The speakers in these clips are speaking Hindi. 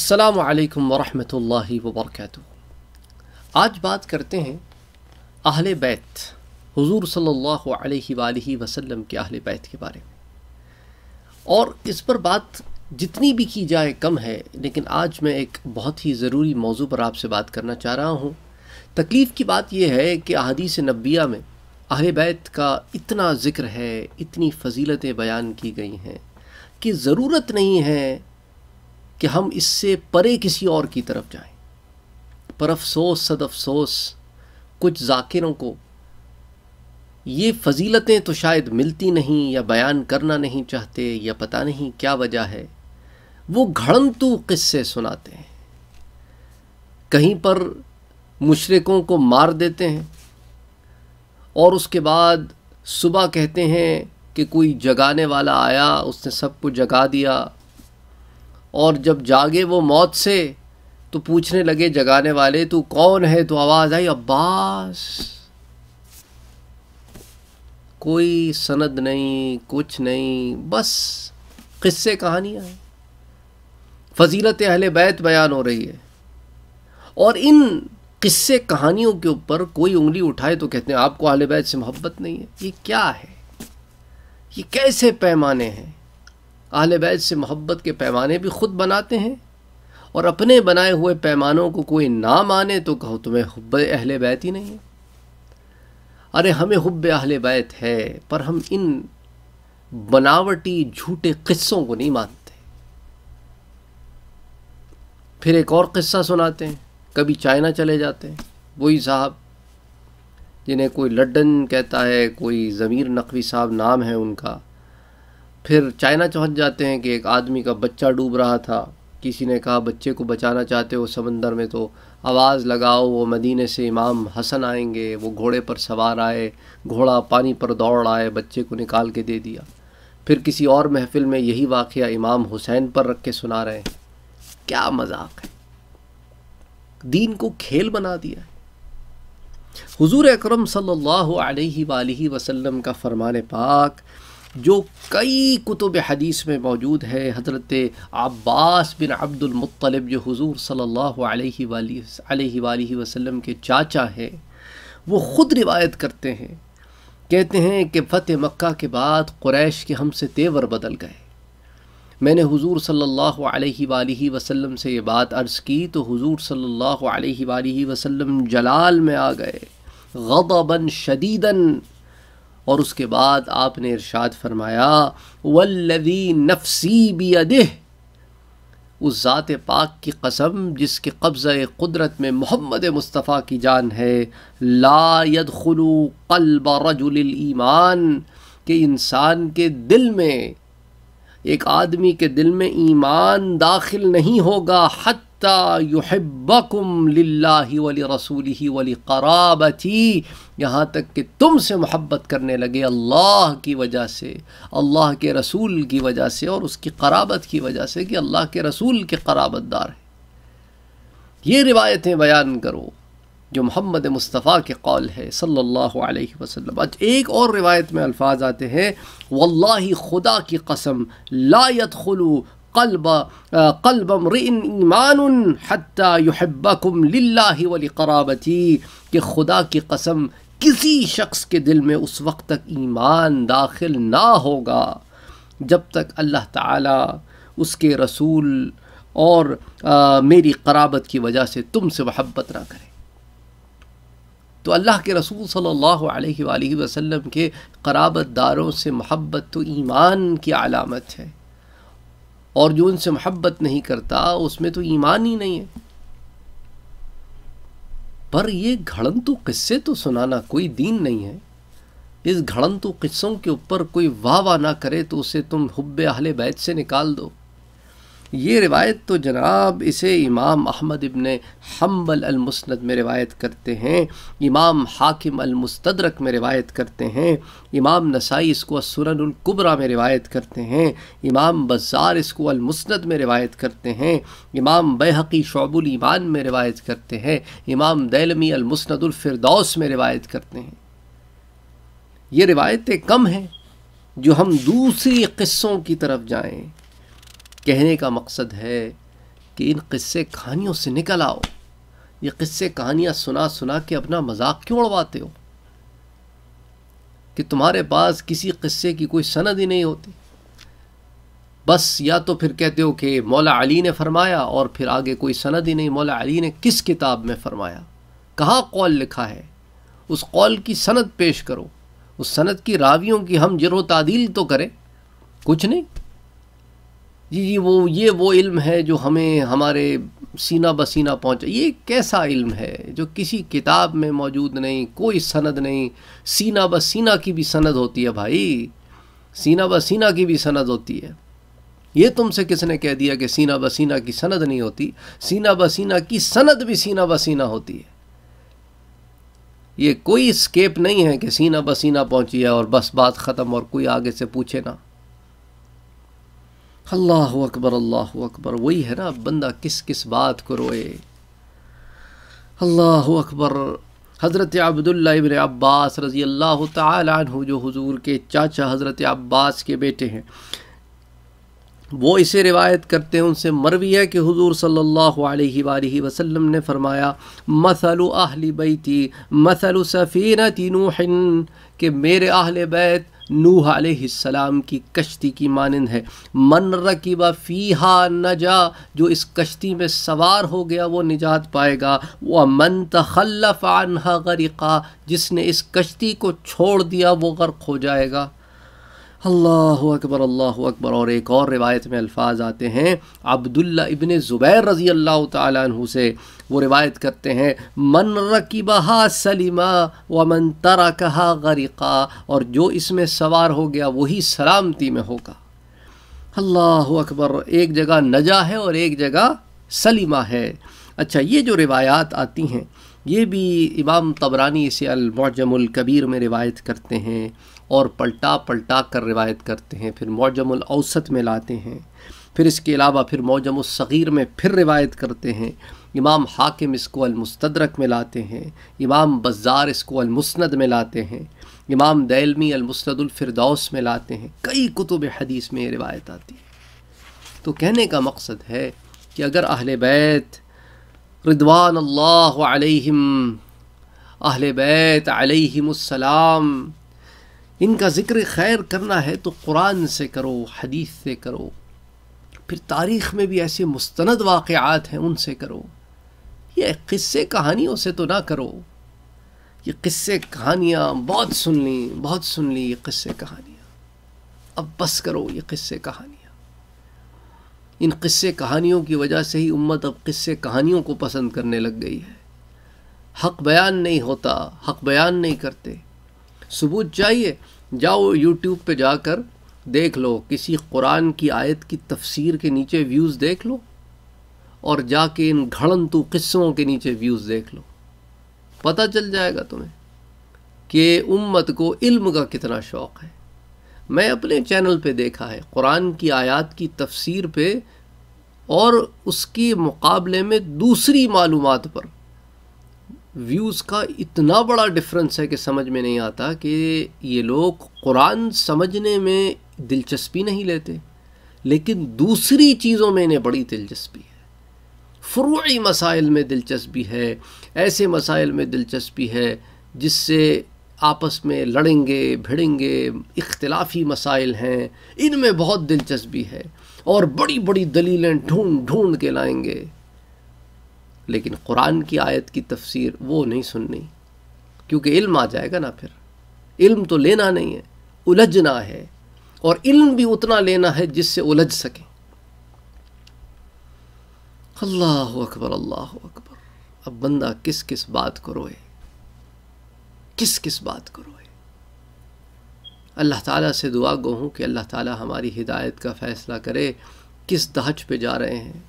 अस्सलाम वालेकुम वबरकू आज बात करते हैं अहले बैत हुजूर सल्लल्लाहु अलैहि वसल्लम के अहल बैत के बारे में और इस पर बात जितनी भी की जाए कम है लेकिन आज मैं एक बहुत ही ज़रूरी मौजू पर आपसे बात करना चाह रहा हूँ तकलीफ़ की बात यह है कि अदीस नबिया में अहले बैत का इतना ज़िक्र है इतनी फजीलतें बयान की गई हैं कि ज़रूरत नहीं है कि हम इससे परे किसी और की तरफ जाएं पर अफसोस सद अफसोस कुछ जाकिरों को ये फजीलतें तो शायद मिलती नहीं या बयान करना नहीं चाहते या पता नहीं क्या वजह है वो घड़ंतू किस्से सुनाते हैं कहीं पर मुशरक़ों को मार देते हैं और उसके बाद सुबह कहते हैं कि कोई जगाने वाला आया उसने सबको जगा दिया और जब जागे वो मौत से तो पूछने लगे जगाने वाले तू कौन है तो आवाज़ आई अब्बास कोई सनद नहीं कुछ नहीं बस किस्से कहानियाँ हैं फजीलत अहल बैत बयान हो रही है और इन किस्से कहानियों के ऊपर कोई उंगली उठाए तो कहते हैं आपको अहल बैत से मोहब्बत नहीं है ये क्या है ये कैसे पैमाने हैं अहल बैत से मोहब्बत के पैमाने भी खुद बनाते हैं और अपने बनाए हुए पैमानों को कोई ना माने तो कहो तुम्हें हब अहल बैत ही नहीं है अरे हमें हब अहल बैत है पर हम इन बनावटी झूठे किस्सों को नहीं मानते फिर एक और किस्सा सुनाते हैं कभी चाइना चले जाते हैं वही साहब जिन्हें कोई लड्डन कहता है कोई ज़मीर नकवी साहब नाम है उनका फिर चाइना पहुँच जाते हैं कि एक आदमी का बच्चा डूब रहा था किसी ने कहा बच्चे को बचाना चाहते हो समंदर में तो आवाज़ लगाओ वो मदीने से इमाम हसन आएंगे वो घोड़े पर सवार आए घोड़ा पानी पर दौड़ आए बच्चे को निकाल के दे दिया फिर किसी और महफिल में यही वाक़ इमाम हुसैन पर रख के सुना रहे हैं क्या मजाक है दीन को खेल बना दिया है हजूर अक्रम सल्ला वसलम का फरमान पाक जो कई कुतुब हदीस में मौजूद है हज़रत अब्बास बिन अब्दुलमतलब जो हुजूर सल्लल्लाहु अलैहि वसल्लम के चाचा हैं वो ख़ुद रिवायत करते हैं कहते हैं कि फ़तेह मक्का के बाद क़ुरैश के हमसे तेवर बदल गए मैंने हुजूर सल्लल्लाहु अलैहि वसल्लम से ये बात अर्ज़ की तो हुजूर सल्लल्लाहु अलैहि वसल्लम जलाल में आ गए गदबन शदीदन और उसके बाद आपने इरशाद फरमाया वल्लवी नफसी भी अदेह उस ज़ात पाक की कसम जिसके कब्ज़ कुदरत में मोहम्मद मुस्तफ़ा की जान है ला खलू कल्ब रजुल ईमान के इंसान के दिल में एक आदमी के दिल में ईमान दाखिल नहीं होगा हत हत्ता युहब्बकुम लिल्लाहि वली रसूलिही वली कराबती यहाँ तक कि तुम से मोहब्बत करने लगे अल्लाह की वजह से अल्लाह के रसूल की वजह से और उसकी कराबत की वजह से कि अल्लाह के रसूल के कराबतदार हैं ये रिवायतें बयान करो जो मोहम्मद मुस्तफ़ा के कौल है सल्लल्लाहु अलैहि वसल्लम आज एक और रिवायत में अल्फाज आते हैं वल्लाहि खुदा की कसम लायत खलू कल्ब कल्ब मरिन ईमान हती युहब्बकुम लिल्ला वलिकराबती कि खुदा की कसम किसी शख्स के दिल में उस वक्त तक ईमान दाखिल ना होगा जब तक अल्लाह ताला उसके रसूल और आ, मेरी कराबत की वजह से तुमसे महब्बत ना करे तो अल्लाह के रसूल सल्लल्लाहु अलैहि वसल्लम के कराबत दारों से महब्बत तो ईमान की अलामत है और जो उनसे मोहब्बत नहीं करता उसमें तो ईमान ही नहीं है पर ये घड़ंतु किस्से तो सुनाना कोई दीन नहीं है इस घड़ंतु किस्सों के ऊपर कोई वाह वाह ना करे तो उसे तुम हुब्बे अहले बैत से निकाल दो ये रिवायत तो जनाब इसे इमाम अहमद इबन हम्बल अलमुसनद में रिवायत करते हैं इमाम हाकिम अलमुस्तरक में रिवायत करते हैं इमाम नसाई इसको असुरनकुबरा में रिवायत करते हैं इमाम बज़ार इसको अलमुसनद में रिवायत करते हैं इमाम बेहकी शौबुल ईमान में रिवायत करते हैं इमाम दैलमी अलमुसनदुलफरदौस में रिवायत करते हैं ये रिवायतें कम हैं जो हम दूसरी क़स्सों की तरफ जाएँ कहने का मकसद है कि इन किस्से कहानियों से निकल आओ ये किस्से कहानियाँ सुना सुना के अपना मजाक क्यों उड़वाते हो कि तुम्हारे पास किसी किस्से की कोई सनद ही नहीं होती बस या तो फिर कहते हो कि मौला अली ने फरमाया और फिर आगे कोई सनद ही नहीं मौला अली ने किस किताब में फरमाया कहाँ कौल लिखा है उस कौल की सनद पेश करो उस सनद की रावियों की हम जरो तादील तो करें कुछ नहीं जी जी वो ये वो इल्म है जो हमें हमारे सीना बसीना पहुँचा ये कैसा इल्म है जो किसी किताब में मौजूद नहीं कोई सनद नहीं सीना बसीना की भी सनद होती है भाई सीना बसीना की भी सनद होती है ये तुमसे किसने कह दिया कि सीना बसीना की सनद नहीं होती सीना बसीना की सनद भी सीना बसीना होती है ये कोई स्केप नहीं है कि सीना बसीना पहुंची है और बस बात ख़त्म और कोई आगे से पूछे ना अल्लाह अकबर अल्लाह अकबर वही है ना बंदा किस किस बात को रोए अल्लाह अकबर हज़रत अब्दुल्ला इबन अब्बास रज़ी अल्लाह तु जो हुजूर के चाचा हज़रत अब्बास के बेटे हैं वो इसे रिवायत करते हैं उनसे मरवी है कि हुजूर सल्लल्लाहु अलैहि वसल्लम ने फरमाया मसलु आहली बैती मसलु सफ़ीनती तीनू के मेरे आहले बैत नूह आसमाम की कश्ती की मानंद है मन रकीबा फ़ीहा नजा जो इस कश्ती में सवार हो गया वो निजात पाएगा वह मन तल्लफान गरीक़ा जिसने इस कश्ती को छोड़ दिया वो गर्क हो जाएगा अल्लाह अकबर अल्लाह अकबर और एक और रिवायत में अल्फाज आते हैं अब्दुल्ला इबन ज़ुबैर रज़ी अल्लाह तु से वो रिवायत करते हैं मन बहा सलीमा व मन तरा कहा गरीक़ा और जो इसमें सवार हो गया वही सलामती में होगा अल्लाह अकबर एक जगह नजा है और एक जगह सलीमा है अच्छा ये जो रिवायात आती हैं ये भी इमाम तबरानी इसे अलमजमुल कबीर में रिवायत करते हैं और पलटा पलटा कर रिवायत करते हैं फिर मौजमुल अवसत में लाते हैं फिर इसके अलावा फिर सग़ीर में फिर रिवायत करते हैं इमाम हाकिम इसको अलमस्तरक में लाते हैं इमाम बज़ार इसको अलमुसंद में लाते हैं इमाम दैलमी अलमुसनदुलफ़रदौस में लाते हैं कई कुतुब हदीस में ये रिवायत आती है तो कहने का मकसद है कि अगर अहल बैत रिदवान अल्लाम अहल बैत अलैहिमुस्सलाम इनका ज़िक्र खैर करना है तो कुरान से करो हदीस से करो फिर तारीख़ में भी ऐसे मुस्ंद वाक़ात हैं उनसे करो ये किस्से कहानियों से तो ना करो ये किस्से कहानियाँ बहुत सुन ली बहुत सुन ली ये किस्से कहानियाँ अब बस करो ये किस्से कहानियाँ इन किस्से कहानियों की वजह से ही उम्मत अब किस्से कहानियों को पसंद करने लग गई है हक बयान नहीं होता हक बयान नहीं करते सबूत चाहिए जाओ यूट्यूब पे जाकर देख लो किसी कुरान की आयत की तफसीर के नीचे व्यूज़ देख लो और जाके इन घड़ंतु किस्सों के नीचे व्यूज़ देख लो पता चल जाएगा तुम्हें कि उम्मत को इल्म का कितना शौक़ है मैं अपने चैनल पे देखा है कुरान की आयत की तफसीर पे और उसके मुकाबले में दूसरी मालूमात पर व्यूज़ का इतना बड़ा डिफरेंस है कि समझ में नहीं आता कि ये लोग कुरान समझने में दिलचस्पी नहीं लेते लेकिन दूसरी चीज़ों में इन्हें बड़ी दिलचस्पी है फ़्रूई मसाइल में दिलचस्पी है ऐसे मसाइल में दिलचस्पी है जिससे आपस में लड़ेंगे भिड़ेंगे इख्तलाफी मसाइल हैं इनमें बहुत दिलचस्पी है और बड़ी बड़ी दलीलें ढूंढ ढूंढ के लाएंगे लेकिन कुरान की आयत की तफसीर वो नहीं सुननी क्योंकि इल्म आ जाएगा ना फिर इल्म तो लेना नहीं है उलझना है और इल्म भी उतना लेना है जिससे उलझ सकें अल्लाह अकबर अल्लाह अकबर अब बंदा किस किस बात को रोए किस किस बात को रोए अल्लाह ताला से दुआ गो हूँ कि अल्लाह ताला हमारी हिदायत का फ़ैसला करे किस दहज पे जा रहे हैं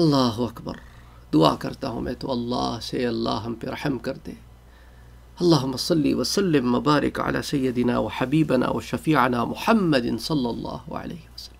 अल्लाह अकबर दुआ करता हूँ मैं तो अल्लाह से अल्लाह हम पे रहम कर दे अल्लाह मसल वसलम मबारक अला सैदिना व हबीबना व शफ़ीना महमदिन सल्ला वसलम